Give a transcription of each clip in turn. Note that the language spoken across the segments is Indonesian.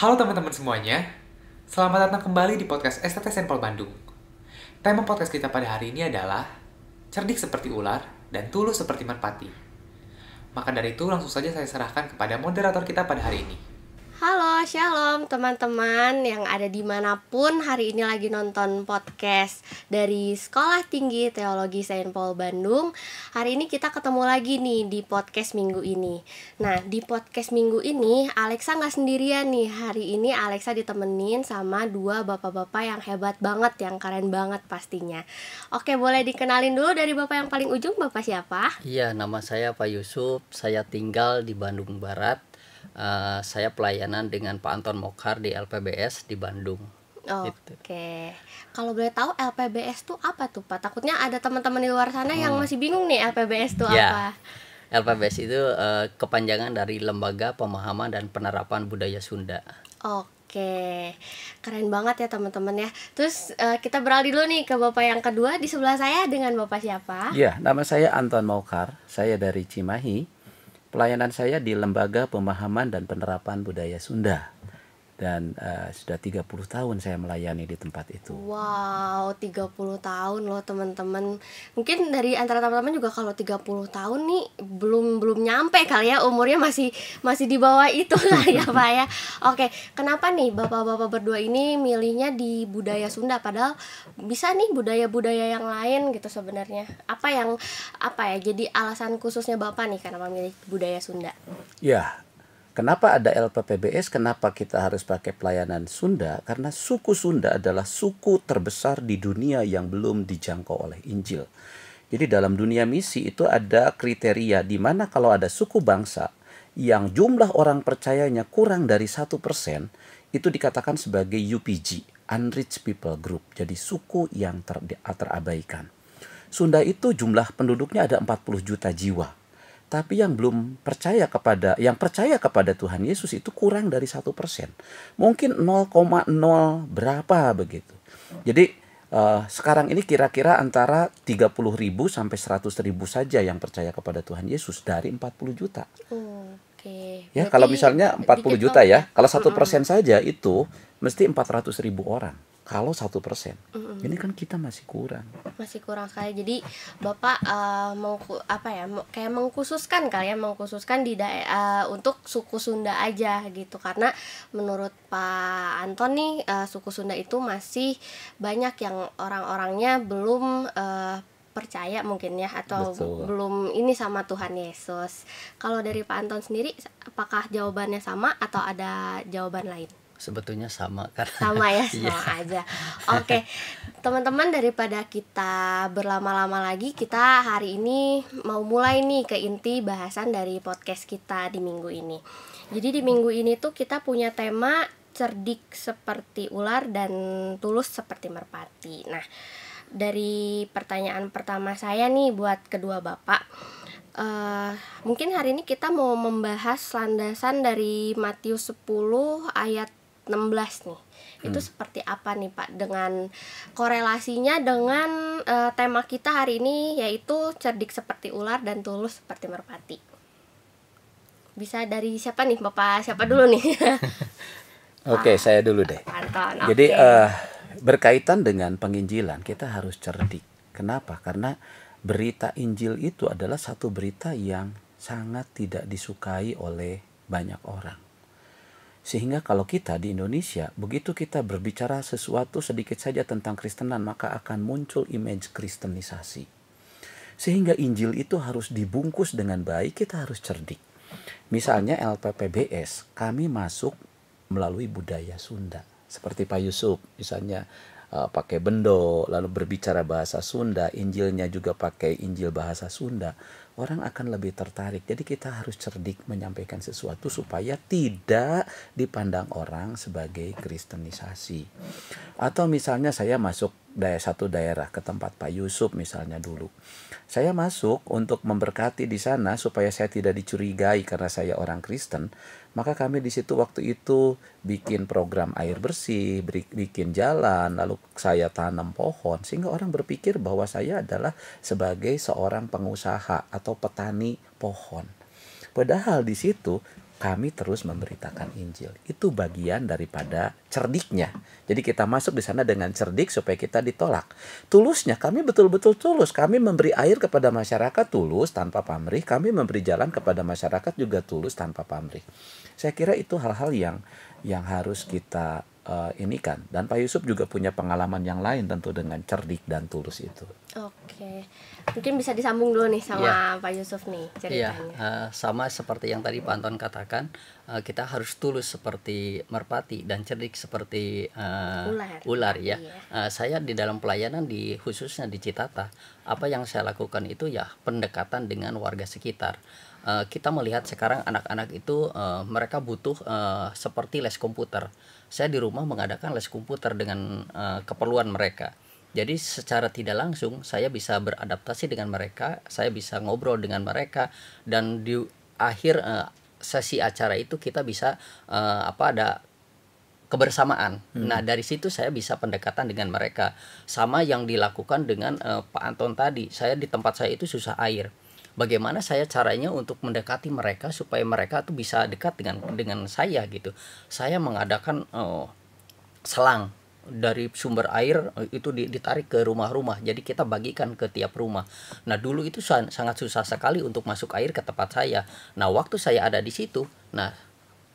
Halo teman-teman semuanya, selamat datang kembali di podcast STT Sampel Bandung. Tema podcast kita pada hari ini adalah Cerdik seperti ular dan tulus seperti merpati. Maka dari itu langsung saja saya serahkan kepada moderator kita pada hari ini. Halo, shalom teman-teman yang ada dimanapun hari ini lagi nonton podcast dari Sekolah Tinggi Teologi Saint Paul Bandung Hari ini kita ketemu lagi nih di podcast minggu ini Nah, di podcast minggu ini Alexa nggak sendirian nih Hari ini Alexa ditemenin sama dua bapak-bapak yang hebat banget, yang keren banget pastinya Oke, boleh dikenalin dulu dari bapak yang paling ujung, bapak siapa? Iya, nama saya Pak Yusuf, saya tinggal di Bandung Barat Eh, saya pelayanan dengan Pak Anton Mokhar di LPBS di Bandung. Oh, Oke, okay. kalau boleh tahu LPBS itu apa tuh Pak? Takutnya ada teman-teman di luar sana hmm. yang masih bingung nih LPBS ya. itu yeah. apa? LPBS itu uh, kepanjangan dari Lembaga Pemahaman dan Penerapan Budaya Sunda. Oke, keren banget ya teman-teman ya. Terus uh, kita beralih dulu nih ke bapak yang kedua di sebelah saya dengan bapak siapa? Iya, nama saya Anton Maukar. Saya dari Cimahi Pelayanan saya di Lembaga Pemahaman dan Penerapan Budaya Sunda dan uh, sudah 30 tahun saya melayani di tempat itu. Wow, 30 tahun loh teman-teman. Mungkin dari antara teman-teman juga kalau 30 tahun nih belum belum nyampe kali ya umurnya masih masih di bawah itu kali ya Pak ya. Oke, kenapa nih Bapak-bapak berdua ini milihnya di budaya Sunda padahal bisa nih budaya-budaya yang lain gitu sebenarnya. Apa yang apa ya jadi alasan khususnya Bapak nih kenapa milih budaya Sunda? Ya, Kenapa ada LPPBS? Kenapa kita harus pakai pelayanan Sunda? Karena suku Sunda adalah suku terbesar di dunia yang belum dijangkau oleh Injil. Jadi dalam dunia misi itu ada kriteria di mana kalau ada suku bangsa yang jumlah orang percayanya kurang dari satu persen, itu dikatakan sebagai UPG, Unreached People Group, jadi suku yang ter terabaikan. Sunda itu jumlah penduduknya ada 40 juta jiwa tapi yang belum percaya kepada yang percaya kepada Tuhan Yesus itu kurang dari satu persen, mungkin 0,0 berapa begitu. Jadi uh, sekarang ini kira-kira antara 30 ribu sampai 100 ribu saja yang percaya kepada Tuhan Yesus dari 40 juta. Oke. Ya kalau misalnya 40 juta ya, kalau satu persen saja itu mesti 400 ribu orang kalau satu persen mm-hmm. ini kan kita masih kurang masih kurang sekali jadi bapak uh, mau apa ya kayak mengkhususkan kali ya, mengkhususkan di dae uh, untuk suku Sunda aja gitu karena menurut Pak Anton nih uh, suku Sunda itu masih banyak yang orang-orangnya belum uh, percaya mungkin ya atau Betul. belum ini sama Tuhan Yesus kalau dari Pak Anton sendiri apakah jawabannya sama atau ada jawaban lain sebetulnya sama karena sama ya sama iya. aja oke okay. teman-teman daripada kita berlama-lama lagi kita hari ini mau mulai nih ke inti bahasan dari podcast kita di minggu ini jadi di minggu ini tuh kita punya tema cerdik seperti ular dan tulus seperti merpati nah dari pertanyaan pertama saya nih buat kedua bapak uh, mungkin hari ini kita mau membahas landasan dari Matius 10 ayat 16 nih. Hmm. Itu seperti apa nih Pak dengan korelasinya dengan uh, tema kita hari ini yaitu cerdik seperti ular dan tulus seperti merpati. Bisa dari siapa nih Bapak? Siapa dulu nih? Oke, okay, saya dulu deh. okay. Jadi uh, berkaitan dengan penginjilan kita harus cerdik. Kenapa? Karena berita Injil itu adalah satu berita yang sangat tidak disukai oleh banyak orang sehingga kalau kita di Indonesia, begitu kita berbicara sesuatu sedikit saja tentang Kristenan, maka akan muncul image kristenisasi. Sehingga Injil itu harus dibungkus dengan baik, kita harus cerdik. Misalnya LPPBS, kami masuk melalui budaya Sunda. Seperti Pak Yusuf, misalnya eh, pakai bendo, lalu berbicara bahasa Sunda, Injilnya juga pakai Injil bahasa Sunda orang akan lebih tertarik. Jadi kita harus cerdik menyampaikan sesuatu supaya tidak dipandang orang sebagai kristenisasi. Atau misalnya saya masuk daya satu daerah ke tempat Pak Yusuf misalnya dulu. Saya masuk untuk memberkati di sana supaya saya tidak dicurigai karena saya orang Kristen. Maka kami di situ waktu itu bikin program air bersih, bikin jalan, lalu saya tanam pohon sehingga orang berpikir bahwa saya adalah sebagai seorang pengusaha atau petani pohon. Padahal di situ kami terus memberitakan Injil. Itu bagian daripada cerdiknya. Jadi kita masuk di sana dengan cerdik supaya kita ditolak. Tulusnya kami betul-betul tulus. Kami memberi air kepada masyarakat tulus tanpa pamrih. Kami memberi jalan kepada masyarakat juga tulus tanpa pamrih. Saya kira itu hal-hal yang yang harus kita uh, eh, ini kan dan Pak Yusuf juga punya pengalaman yang lain tentu dengan cerdik dan tulus itu. Oke, mungkin bisa disambung dulu nih sama yeah. Pak Yusuf nih iya, ceritanya. Yeah. Uh, sama seperti yang tadi Pak Anton katakan, uh, kita harus tulus seperti merpati dan cerdik seperti uh, ular. ular ya. Yeah. Iya. Uh, saya di dalam pelayanan di khususnya di Citata, apa yang saya lakukan itu ya pendekatan dengan warga sekitar Eh, kita melihat sekarang anak-anak itu uh, mereka butuh uh, seperti les komputer. Saya di rumah mengadakan les komputer dengan uh, keperluan mereka. Jadi secara tidak langsung saya bisa beradaptasi dengan mereka, saya bisa ngobrol dengan mereka dan di akhir uh, sesi acara itu kita bisa uh, apa ada kebersamaan. Hmm. Nah, dari situ saya bisa pendekatan dengan mereka. Sama yang dilakukan dengan uh, Pak Anton tadi. Saya di tempat saya itu susah air bagaimana saya caranya untuk mendekati mereka supaya mereka tuh bisa dekat dengan dengan saya gitu saya mengadakan oh, selang dari sumber air eh, itu ditarik ke rumah-rumah jadi kita bagikan ke tiap rumah nah dulu itu sangat susah sekali untuk masuk air ke tempat saya nah waktu saya ada di situ nah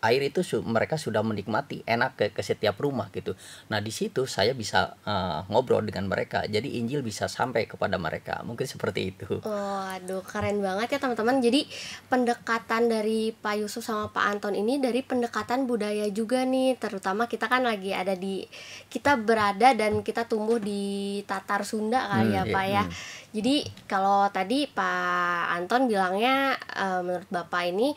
air itu su mereka sudah menikmati enak ke, ke setiap rumah gitu. Nah di situ saya bisa uh, ngobrol dengan mereka, jadi Injil bisa sampai kepada mereka. Mungkin seperti itu. Waduh keren banget ya teman-teman. Jadi pendekatan dari Pak Yusuf sama Pak Anton ini dari pendekatan budaya juga nih, terutama kita kan lagi ada di kita berada dan kita tumbuh di Tatar Sunda kali hmm, ya iya, Pak ya. Hmm. Jadi kalau tadi Pak Anton bilangnya uh, menurut Bapak ini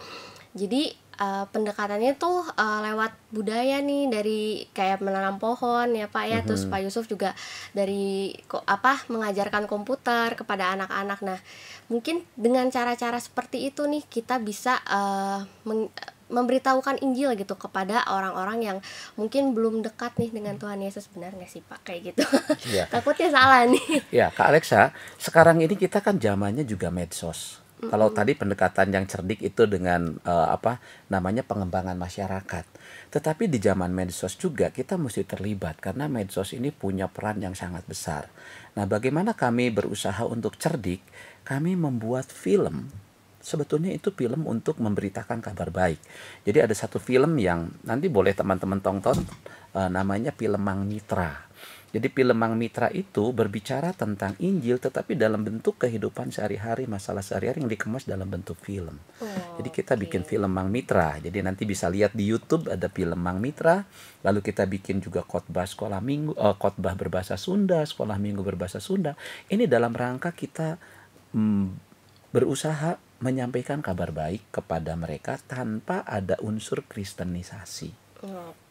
jadi uh, pendekatannya tuh uh, lewat budaya nih dari kayak menanam pohon ya Pak ya. Mm-hmm. Terus Pak Yusuf juga dari kok apa mengajarkan komputer kepada anak-anak. Nah, mungkin dengan cara-cara seperti itu nih kita bisa uh, meng- memberitahukan Injil gitu kepada orang-orang yang mungkin belum dekat nih dengan Tuhan Yesus benar nggak sih Pak kayak gitu ya. takutnya salah nih ya Kak Alexa sekarang ini kita kan zamannya juga medsos kalau tadi pendekatan yang cerdik itu dengan uh, apa namanya pengembangan masyarakat. Tetapi di zaman medsos juga kita mesti terlibat karena medsos ini punya peran yang sangat besar. Nah, bagaimana kami berusaha untuk cerdik? Kami membuat film sebetulnya itu film untuk memberitakan kabar baik. Jadi ada satu film yang nanti boleh teman-teman tonton uh, namanya film Mang Nitra. Jadi film Mang Mitra itu berbicara tentang Injil tetapi dalam bentuk kehidupan sehari-hari, masalah sehari-hari yang dikemas dalam bentuk film. Oh, jadi kita okay. bikin film Mang Mitra. Jadi nanti bisa lihat di YouTube ada film Mang Mitra, lalu kita bikin juga khotbah sekolah Minggu, uh, khotbah berbahasa Sunda, sekolah Minggu berbahasa Sunda. Ini dalam rangka kita mm, berusaha menyampaikan kabar baik kepada mereka tanpa ada unsur kristenisasi.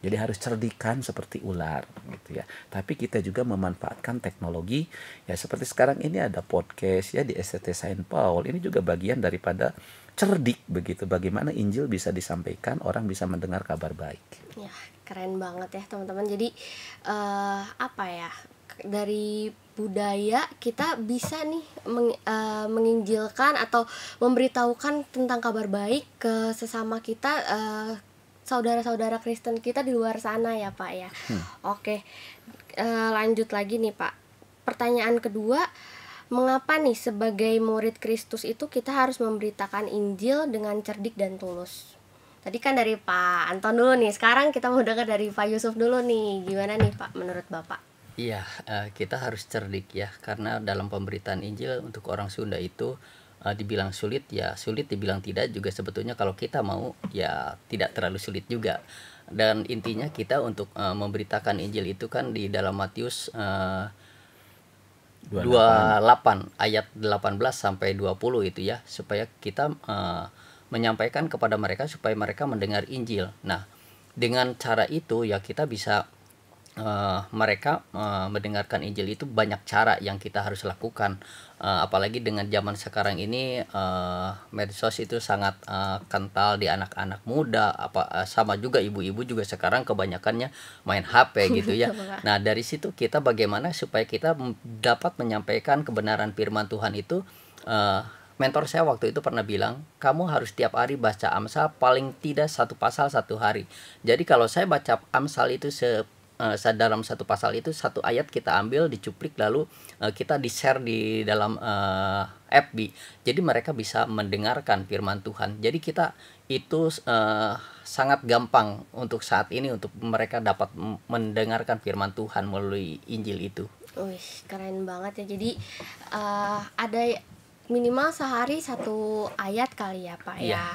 Jadi harus cerdikan seperti ular gitu ya. Tapi kita juga memanfaatkan teknologi ya seperti sekarang ini ada podcast ya di STT Saint Paul. Ini juga bagian daripada cerdik begitu bagaimana Injil bisa disampaikan orang bisa mendengar kabar baik. Ya, keren banget ya teman-teman. Jadi uh, apa ya? dari budaya kita bisa nih meng, uh, menginjilkan atau memberitahukan tentang kabar baik ke sesama kita uh, saudara-saudara Kristen kita di luar sana ya Pak ya. Hmm. Oke, e, lanjut lagi nih Pak. Pertanyaan kedua, mengapa nih sebagai murid Kristus itu kita harus memberitakan Injil dengan cerdik dan tulus? Tadi kan dari Pak Anton dulu nih, sekarang kita mau dengar dari Pak Yusuf dulu nih. Gimana nih Pak menurut Bapak? Iya, eh, kita harus cerdik ya, karena dalam pemberitaan Injil untuk orang Sunda itu uh, dibilang sulit ya sulit dibilang tidak juga sebetulnya kalau kita mau ya tidak terlalu sulit juga dan intinya kita untuk uh, memberitakan Injil itu kan di dalam Matius eh, uh, 28 ayat 18 sampai 20 itu ya supaya kita uh, menyampaikan kepada mereka supaya mereka mendengar Injil. Nah, dengan cara itu ya kita bisa Uh, mereka uh, mendengarkan Injil itu banyak cara yang kita harus lakukan uh, apalagi dengan zaman sekarang ini uh, medsos itu sangat uh, kental di anak-anak muda apa uh, sama juga ibu-ibu juga sekarang kebanyakannya main HP gitu ya nah dari situ kita bagaimana supaya kita dapat menyampaikan kebenaran firman Tuhan itu uh, mentor saya waktu itu pernah bilang, kamu harus tiap hari baca Amsal paling tidak satu pasal satu hari. Jadi kalau saya baca Amsal itu uh, dalam satu pasal itu satu ayat kita ambil dicuplik lalu uh, kita di share di dalam uh, eh, FB jadi mereka bisa mendengarkan firman Tuhan jadi kita itu uh, sangat gampang untuk saat ini untuk mereka dapat mendengarkan firman Tuhan melalui Injil itu Wih, keren banget ya jadi uh, ada minimal sehari satu ayat kali ya Pak ya. ya.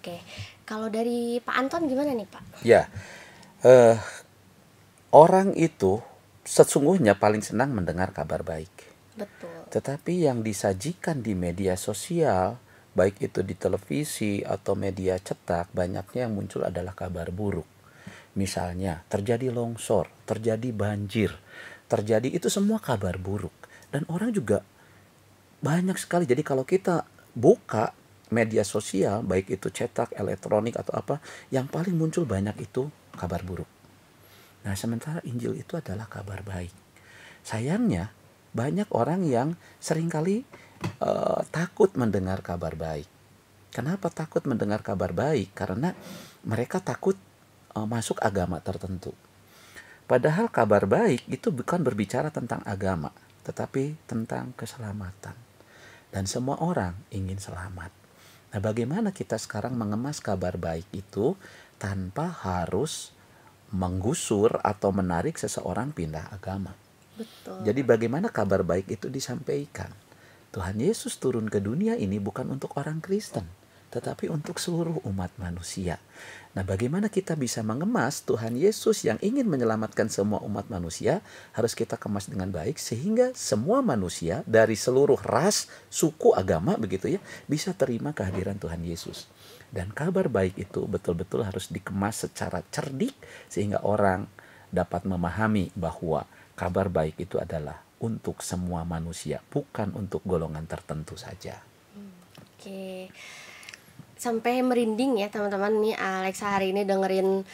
Oke. Kalau dari Pak Anton gimana nih Pak? Ya. Uh, orang itu sesungguhnya paling senang mendengar kabar baik. Betul. Tetapi yang disajikan di media sosial, baik itu di televisi atau media cetak, banyaknya yang muncul adalah kabar buruk. Misalnya, terjadi longsor, terjadi banjir, terjadi itu semua kabar buruk dan orang juga banyak sekali. Jadi kalau kita buka media sosial, baik itu cetak, elektronik atau apa, yang paling muncul banyak itu kabar buruk. Nah, sementara Injil itu adalah kabar baik. Sayangnya, banyak orang yang seringkali uh, takut mendengar kabar baik. Kenapa takut mendengar kabar baik? Karena mereka takut uh, masuk agama tertentu. Padahal kabar baik itu bukan berbicara tentang agama, tetapi tentang keselamatan. Dan semua orang ingin selamat. Nah, bagaimana kita sekarang mengemas kabar baik itu tanpa harus menggusur atau menarik seseorang pindah agama. Betul. Jadi bagaimana kabar baik itu disampaikan? Tuhan Yesus turun ke dunia ini bukan untuk orang Kristen, tetapi untuk seluruh umat manusia. Nah, bagaimana kita bisa mengemas Tuhan Yesus yang ingin menyelamatkan semua umat manusia? Harus kita kemas dengan baik sehingga semua manusia dari seluruh ras, suku, agama begitu ya, bisa terima kehadiran Tuhan Yesus. Dan kabar baik itu betul-betul harus dikemas secara cerdik sehingga orang dapat memahami bahwa kabar baik itu adalah untuk semua manusia, bukan untuk golongan tertentu saja. Oke. Sampai merinding ya teman-teman nih Alexa hari ini dengerin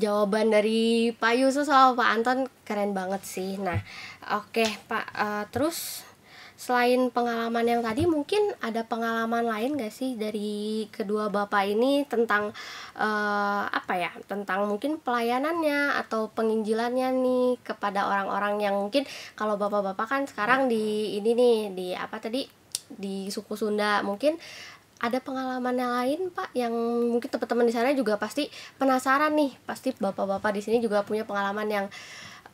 jawaban dari Pak Yusuf sama Pak Anton keren banget sih. Nah, oke okay, Pak, uh, terus selain pengalaman yang tadi mungkin ada pengalaman lain gak sih dari kedua bapak ini tentang uh, apa ya tentang mungkin pelayanannya atau penginjilannya nih kepada orang-orang yang mungkin kalau bapak-bapak kan sekarang di ini nih di apa tadi di suku Sunda mungkin ada pengalaman yang lain pak yang mungkin teman-teman di sana juga pasti penasaran nih pasti bapak-bapak di sini juga punya pengalaman yang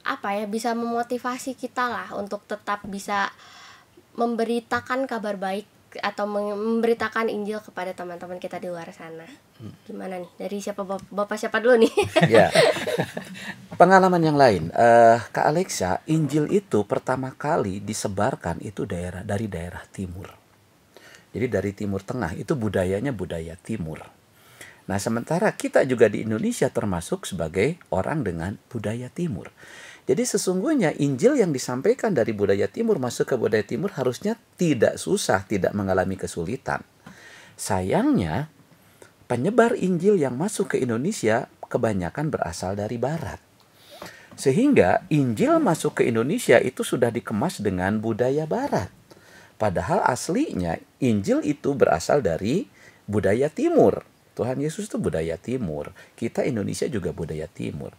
apa ya bisa memotivasi kita lah untuk tetap bisa uh, memberitakan kabar baik atau memberitakan Injil kepada teman-teman kita di luar sana. Hmm. Gimana nih? Dari siapa bap bapak siapa dulu nih? ya. Pengalaman yang lain, uh, Kak Alexa, Injil itu pertama kali disebarkan itu daerah dari daerah timur. Jadi dari timur tengah itu budayanya budaya timur. Nah, sementara kita juga di Indonesia termasuk sebagai orang dengan budaya timur. Jadi sesungguhnya Injil yang disampaikan dari budaya timur masuk ke budaya timur harusnya tidak susah, tidak mengalami kesulitan. Sayangnya, penyebar Injil yang masuk ke Indonesia kebanyakan berasal dari barat. Sehingga Injil masuk ke Indonesia itu sudah dikemas dengan budaya barat. Padahal aslinya Injil itu berasal dari budaya timur. Tuhan Yesus itu budaya timur. Kita Indonesia juga budaya timur.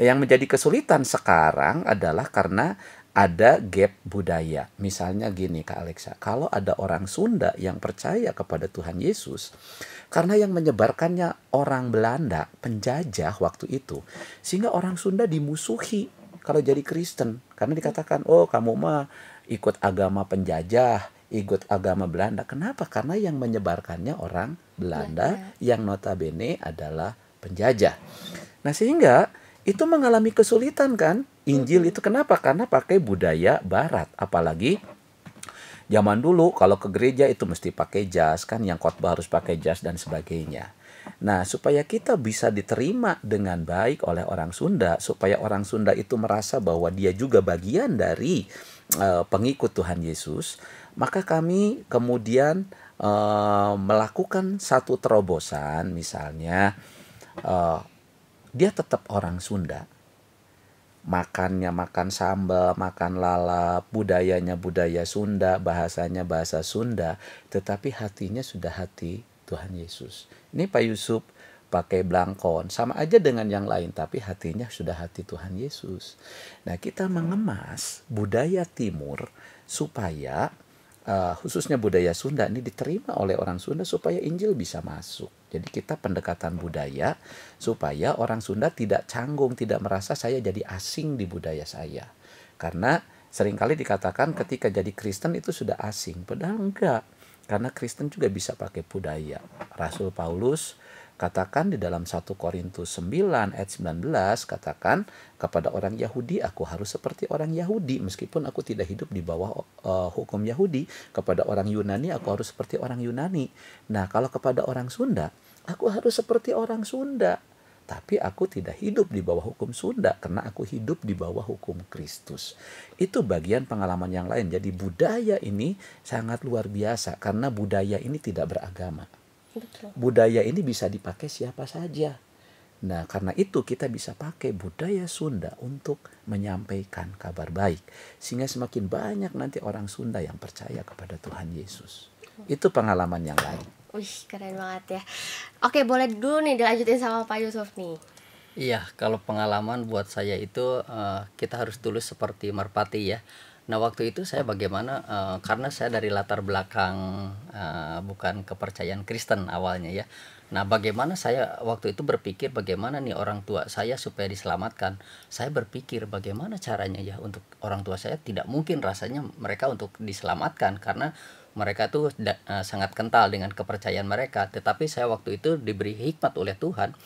yang menjadi kesulitan sekarang adalah karena ada gap budaya. Misalnya gini Kak Alexa, kalau ada orang Sunda yang percaya kepada Tuhan Yesus, karena yang menyebarkannya orang Belanda, penjajah waktu itu, sehingga orang Sunda dimusuhi kalau jadi Kristen. Karena dikatakan, oh kamu mah ikut agama penjajah, ikut agama Belanda. Kenapa? Karena yang menyebarkannya orang Belanda ya, ya. yang notabene adalah penjajah. Nah, sehingga itu mengalami kesulitan kan? Injil itu kenapa? Karena pakai budaya barat, apalagi zaman dulu kalau ke gereja itu mesti pakai jas kan yang khotbah harus pakai jas dan sebagainya. Nah, supaya kita bisa diterima dengan baik oleh orang Sunda, supaya orang Sunda itu merasa bahwa dia juga bagian dari uh, pengikut Tuhan Yesus, maka kami kemudian uh, melakukan satu terobosan misalnya uh, dia tetap orang Sunda makannya makan sambal, makan lalap, budayanya budaya Sunda, bahasanya bahasa Sunda, tetapi hatinya sudah hati Tuhan Yesus. Ini Pak Yusuf pakai belangkon, sama aja dengan yang lain, tapi hatinya sudah hati Tuhan Yesus. Nah kita mengemas budaya Timur supaya uh, khususnya budaya Sunda ini diterima oleh orang Sunda supaya Injil bisa masuk. Jadi kita pendekatan budaya supaya orang Sunda tidak canggung, tidak merasa saya jadi asing di budaya saya. Karena seringkali dikatakan ketika jadi Kristen itu sudah asing, padahal enggak. Karena Kristen juga bisa pakai budaya. Rasul Paulus Katakan di dalam 1 Korintus 9 ayat 19, katakan kepada orang Yahudi, aku harus seperti orang Yahudi meskipun aku tidak hidup di bawah uh, hukum Yahudi. Kepada orang Yunani, aku harus seperti orang Yunani. Nah, kalau kepada orang Sunda, aku harus seperti orang Sunda. Tapi aku tidak hidup di bawah hukum Sunda karena aku hidup di bawah hukum Kristus. Itu bagian pengalaman yang lain. Jadi budaya ini sangat luar biasa karena budaya ini tidak beragama Budaya ini bisa dipakai siapa saja. Nah, karena itu kita bisa pakai budaya Sunda untuk menyampaikan kabar baik. Sehingga semakin banyak nanti orang Sunda yang percaya kepada Tuhan Yesus. Itu pengalaman yang lain. Wih, keren banget ya. Oke, boleh dulu nih dilanjutin sama Pak Yusuf nih. Iya, kalau pengalaman buat saya itu eh, kita harus tulus seperti merpati ya. Nah waktu itu saya bagaimana uh, karena saya dari latar belakang uh, bukan kepercayaan Kristen awalnya ya. Nah bagaimana saya waktu itu berpikir bagaimana nih orang tua saya supaya diselamatkan. Saya berpikir bagaimana caranya ya untuk orang tua saya tidak mungkin rasanya mereka untuk diselamatkan karena mereka tuh uh, sangat kental dengan kepercayaan mereka. Tetapi saya waktu itu diberi hikmat oleh Tuhan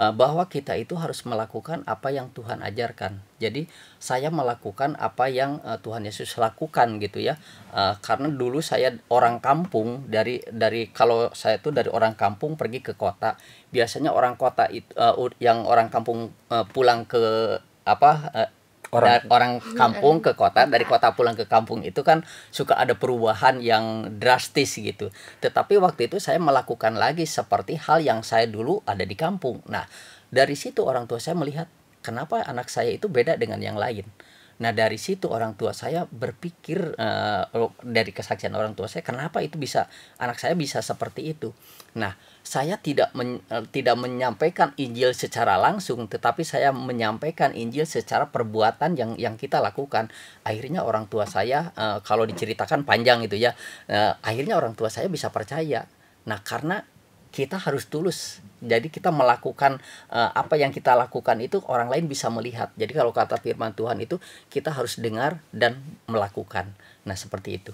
Eh, bahwa kita itu harus melakukan apa yang Tuhan ajarkan. Jadi saya melakukan apa yang uh, Tuhan Yesus lakukan gitu ya. Uh, karena dulu saya orang kampung dari dari kalau saya itu dari orang kampung pergi ke kota. Biasanya orang kota itu uh, yang orang kampung uh, pulang ke apa uh, orang. orang kampung ke kota dari kota pulang ke kampung itu kan suka ada perubahan yang drastis gitu tetapi waktu itu saya melakukan lagi seperti hal yang saya dulu ada di kampung nah dari situ orang tua saya melihat kenapa anak saya itu beda dengan yang lain Nah dari situ orang tua saya berpikir uh, dari kesaksian orang tua saya kenapa itu bisa anak saya bisa seperti itu. Nah saya tidak men, uh, tidak menyampaikan Injil secara langsung tetapi saya menyampaikan Injil secara perbuatan yang yang kita lakukan. Akhirnya orang tua saya uh, kalau diceritakan panjang itu ya uh, akhirnya orang tua saya bisa percaya. Nah karena kita harus tulus. Jadi kita melakukan uh, apa yang kita lakukan itu orang lain bisa melihat. Jadi kalau kata firman Tuhan itu kita harus dengar dan melakukan. Nah, seperti itu.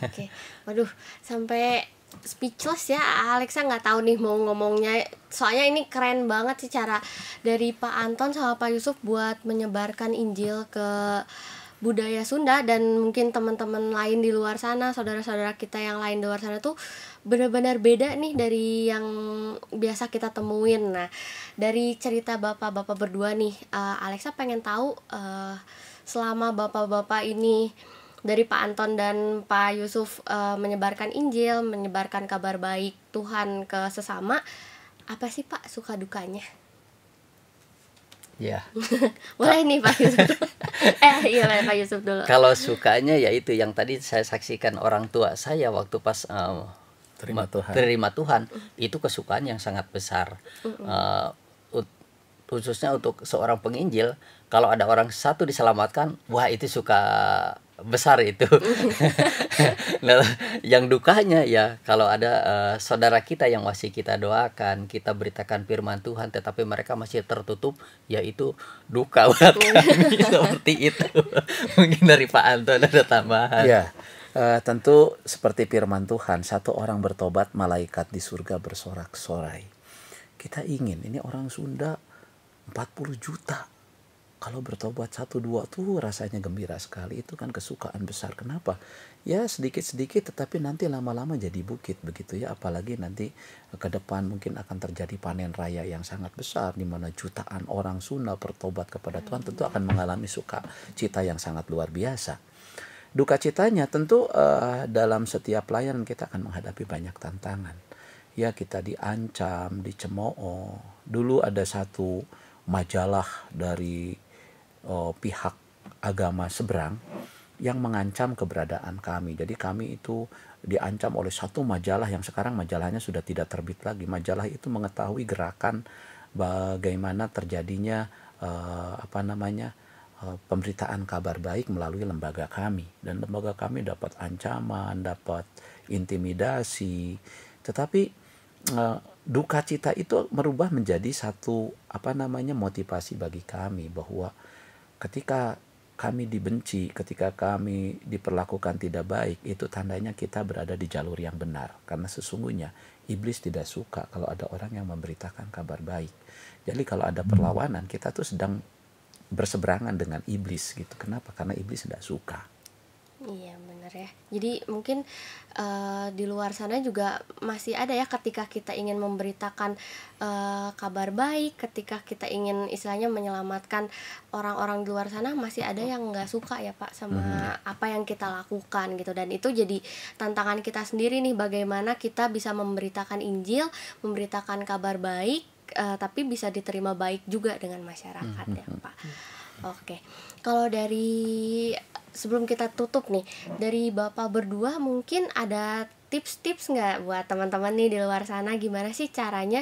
Oke. Waduh, sampai speechless ya Alexa nggak tahu nih mau ngomongnya soalnya ini keren banget sih cara dari Pak Anton sama Pak Yusuf buat menyebarkan Injil ke budaya Sunda dan mungkin teman-teman lain di luar sana, saudara-saudara kita yang lain di luar sana tuh benar-benar beda nih dari yang biasa kita temuin. Nah, dari cerita bapak-bapak berdua nih, uh, Alexa pengen tahu uh, selama bapak-bapak ini dari Pak Anton dan Pak Yusuf uh, menyebarkan Injil, menyebarkan kabar baik Tuhan ke sesama, apa sih Pak suka dukanya? Ya. boleh nih Pak Yusuf. eh iya Pak Yusuf dulu. Kalau sukanya ya itu yang tadi saya saksikan orang tua saya waktu pas um, terima Tuhan. Terima Tuhan itu kesukaan yang sangat besar. Uh, khususnya untuk seorang penginjil, kalau ada orang satu diselamatkan, wah itu suka besar itu. nah, yang dukanya ya kalau ada uh, saudara kita yang masih kita doakan, kita beritakan firman Tuhan tetapi mereka masih tertutup yaitu duka buat kami seperti itu. Mungkin dari Pak Anton ada tambahan. Ya. Uh, tentu seperti firman Tuhan, satu orang bertobat, malaikat di surga bersorak-sorai. Kita ingin ini orang Sunda 40 juta kalau bertobat satu dua tuh rasanya gembira sekali itu kan kesukaan besar kenapa ya sedikit sedikit tetapi nanti lama-lama jadi bukit begitu ya apalagi nanti eh, ke depan mungkin akan terjadi panen raya yang sangat besar di mana jutaan orang sunnah bertobat kepada Tuhan tentu akan mengalami suka cita yang sangat luar biasa duka citanya tentu uh, dalam setiap pelayanan kita akan menghadapi banyak tantangan ya kita diancam, dicemooh. Dulu ada satu majalah dari oh, pihak agama seberang yang mengancam keberadaan kami. Jadi kami itu diancam oleh satu majalah yang sekarang majalahnya sudah tidak terbit lagi. Majalah itu mengetahui gerakan bagaimana terjadinya eh, apa namanya eh, pemberitaan kabar baik melalui lembaga kami dan lembaga kami dapat ancaman, dapat intimidasi. Tetapi eh, duka cita itu merubah menjadi satu apa namanya motivasi bagi kami bahwa ketika kami dibenci, ketika kami diperlakukan tidak baik, itu tandanya kita berada di jalur yang benar. Karena sesungguhnya iblis tidak suka kalau ada orang yang memberitakan kabar baik. Jadi kalau ada hmm. perlawanan, kita tuh sedang berseberangan dengan iblis gitu. Kenapa? Karena iblis tidak suka. Iya bener ya. Jadi mungkin uh, di luar sana juga masih ada ya ketika kita ingin memberitakan uh, kabar baik, ketika kita ingin istilahnya menyelamatkan orang-orang di luar sana masih ada yang nggak suka ya Pak sama hmm. apa yang kita lakukan gitu dan itu jadi tantangan kita sendiri nih bagaimana kita bisa memberitakan Injil, memberitakan kabar baik uh, tapi bisa diterima baik juga dengan masyarakat hmm. ya Pak. Oke. Okay. Kalau dari sebelum kita tutup nih dari bapak berdua mungkin ada tips-tips nggak buat teman-teman nih di luar sana gimana sih caranya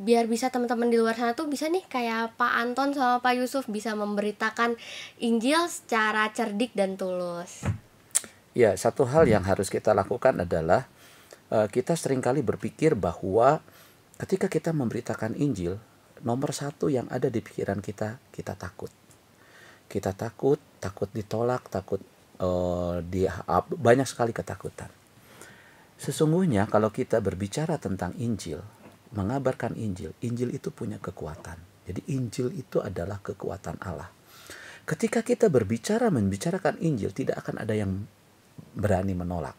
biar bisa teman-teman di luar sana tuh bisa nih kayak Pak Anton sama Pak Yusuf bisa memberitakan Injil secara cerdik dan tulus. Ya, satu hal yang harus kita lakukan adalah eh, kita seringkali berpikir bahwa ketika kita memberitakan Injil, nomor satu yang ada di pikiran kita, kita takut kita takut takut ditolak takut uh, di ah, banyak sekali ketakutan sesungguhnya kalau kita berbicara tentang Injil mengabarkan Injil Injil itu punya kekuatan jadi Injil itu adalah kekuatan Allah ketika kita berbicara membicarakan Injil tidak akan ada yang berani menolak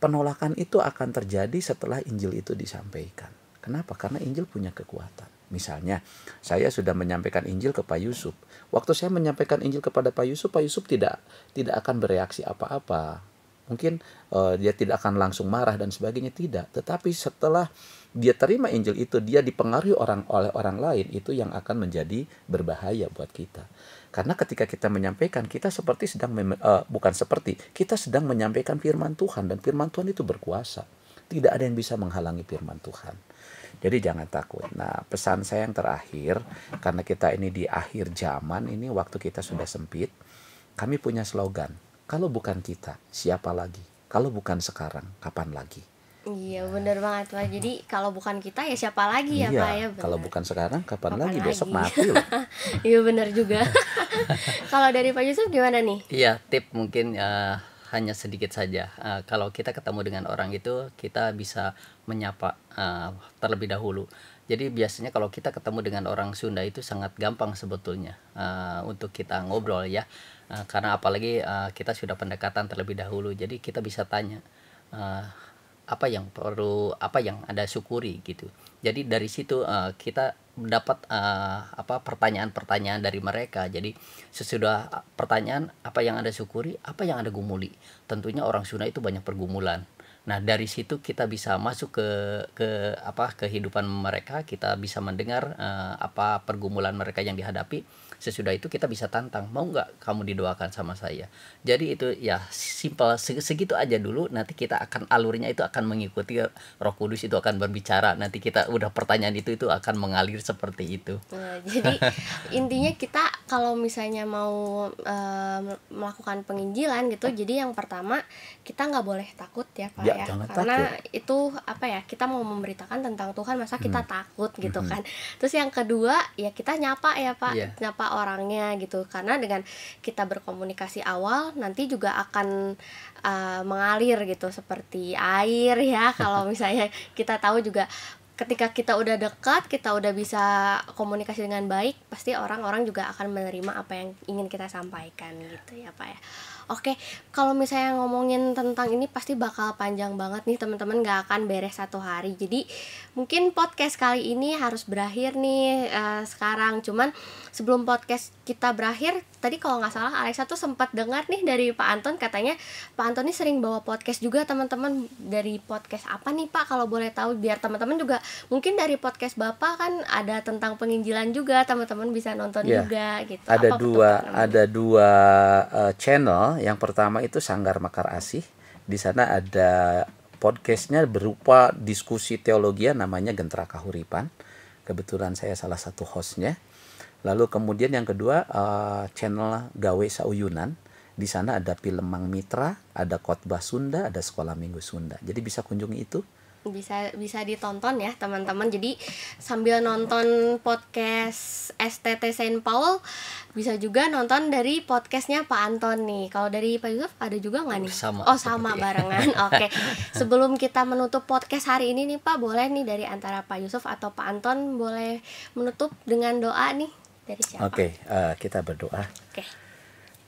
penolakan itu akan terjadi setelah Injil itu disampaikan kenapa karena Injil punya kekuatan Misalnya, saya sudah menyampaikan Injil ke Pak Yusuf. Waktu saya menyampaikan Injil kepada Pak Yusuf, Pak Yusuf tidak tidak akan bereaksi apa-apa. Mungkin uh, dia tidak akan langsung marah dan sebagainya tidak. Tetapi setelah dia terima Injil itu, dia dipengaruhi orang oleh orang lain itu yang akan menjadi berbahaya buat kita. Karena ketika kita menyampaikan, kita seperti sedang uh, bukan seperti kita sedang menyampaikan firman Tuhan dan firman Tuhan itu berkuasa. Tidak ada yang bisa menghalangi firman Tuhan. Jadi jangan takut. Nah, pesan saya yang terakhir karena kita ini di akhir zaman ini waktu kita sudah sempit, kami punya slogan. Kalau bukan kita, siapa lagi? Kalau bukan sekarang, kapan lagi? Iya benar banget Pak nah. Jadi kalau bukan kita ya siapa lagi ya iya, Pak ya bener. Kalau bukan sekarang kapan, kapan lagi? lagi besok mati Iya benar juga Kalau dari Pak Yusuf gimana nih? Iya tip mungkin uh, hanya sedikit saja. Uh, kalau kita ketemu dengan orang itu, kita bisa menyapa uh, terlebih dahulu. Jadi biasanya kalau kita ketemu dengan orang Sunda itu sangat gampang sebetulnya uh, untuk kita ngobrol ya, uh, karena apalagi uh, kita sudah pendekatan terlebih dahulu. Jadi kita bisa tanya uh, apa yang perlu, apa yang ada syukuri gitu. Jadi dari situ uh, kita mendapat uh, apa pertanyaan-pertanyaan dari mereka. Jadi sesudah pertanyaan apa yang Anda syukuri, apa yang Anda gumuli. Tentunya orang Sunda itu banyak pergumulan Nah, dari situ kita bisa masuk ke ke apa kehidupan mereka, kita bisa mendengar uh, apa pergumulan mereka yang dihadapi. Sesudah itu kita bisa tantang, mau nggak kamu didoakan sama saya? Jadi itu ya simpel segitu aja dulu. Nanti kita akan alurnya itu akan mengikuti eh, Roh Kudus itu akan berbicara. Nanti kita udah pertanyaan itu itu akan mengalir seperti itu. Nah, jadi intinya kita kalau misalnya mau e, melakukan penginjilan gitu, jadi yang pertama kita nggak boleh takut ya pak. Ya ya jangan karena takut. itu apa ya kita mau memberitakan tentang Tuhan masa kita hmm. takut gitu hmm. kan terus yang kedua ya kita nyapa ya pak yeah. nyapa orangnya gitu karena dengan kita berkomunikasi awal nanti juga akan uh, mengalir gitu seperti air ya kalau misalnya kita tahu juga ketika kita udah dekat, kita udah bisa komunikasi dengan baik, pasti orang-orang juga akan menerima apa yang ingin kita sampaikan gitu ya Pak ya. Oke, kalau misalnya ngomongin tentang ini pasti bakal panjang banget nih teman-teman gak akan beres satu hari. Jadi mungkin podcast kali ini harus berakhir nih uh, sekarang. Cuman sebelum podcast kita berakhir, tadi kalau nggak salah Alexa tuh sempat dengar nih dari Pak Anton katanya Pak Anton ini sering bawa podcast juga teman-teman dari podcast apa nih Pak kalau boleh tahu biar teman-teman juga mungkin dari podcast Bapak kan ada tentang penginjilan juga teman-teman bisa nonton yeah. juga gitu. Ada dua, ada dua uh, channel yang pertama itu Sanggar Makar Asih. Di sana ada podcastnya berupa diskusi teologi namanya Gentra Kahuripan. Kebetulan saya salah satu hostnya. Lalu kemudian yang kedua uh, channel Gawe Sauyunan. Di sana ada film Mang Mitra, ada khotbah Sunda, ada sekolah minggu Sunda. Jadi bisa kunjungi itu bisa bisa ditonton ya teman-teman jadi sambil nonton podcast STT Saint Paul bisa juga nonton dari podcastnya Pak Anton nih kalau dari Pak Yusuf ada juga nggak nih sama, oh sama ya. barengan oke okay. sebelum kita menutup podcast hari ini nih Pak boleh nih dari antara Pak Yusuf atau Pak Anton boleh menutup dengan doa nih dari siapa oke okay, uh, eh, kita berdoa okay.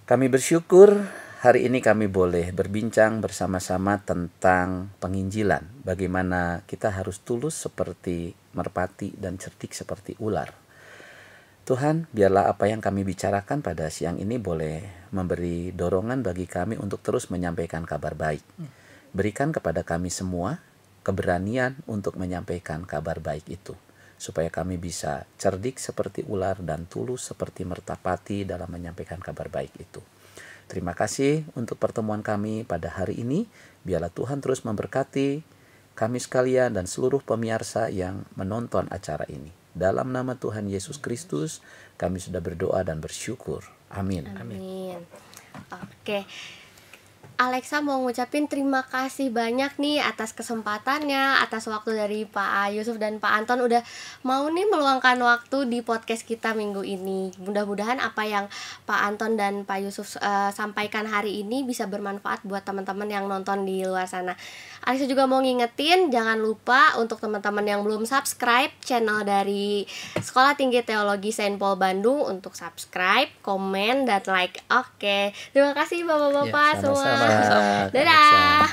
kami bersyukur hari ini kami boleh berbincang bersama-sama tentang penginjilan. Bagaimana kita harus tulus seperti merpati dan cerdik seperti ular. Tuhan, biarlah apa yang kami bicarakan pada siang ini boleh memberi dorongan bagi kami untuk terus menyampaikan kabar baik. Berikan kepada kami semua keberanian untuk menyampaikan kabar baik itu supaya kami bisa cerdik seperti ular dan tulus seperti mertapati dalam menyampaikan kabar baik itu. Terima kasih untuk pertemuan kami pada hari ini. Biarlah Tuhan terus memberkati kami sekalian dan seluruh pemirsa yang menonton acara ini. Dalam nama Tuhan Yesus Kristus, kami sudah berdoa dan bersyukur. Amin. Amin. Oke. Okay. Alexa mau ngucapin terima kasih banyak nih atas kesempatannya, atas waktu dari Pak Yusuf dan Pak Anton udah mau nih meluangkan waktu di podcast kita minggu ini. Mudah-mudahan apa yang Pak Anton dan Pak Yusuf uh, sampaikan hari ini bisa bermanfaat buat teman-teman yang nonton di luar sana. Alexa juga mau ngingetin jangan lupa untuk teman-teman yang belum subscribe channel dari Sekolah Tinggi Teologi Saint Paul Bandung untuk subscribe, komen dan like. Oke. Terima kasih iya, Bapak-bapak ya, sama -sama sama Dadah.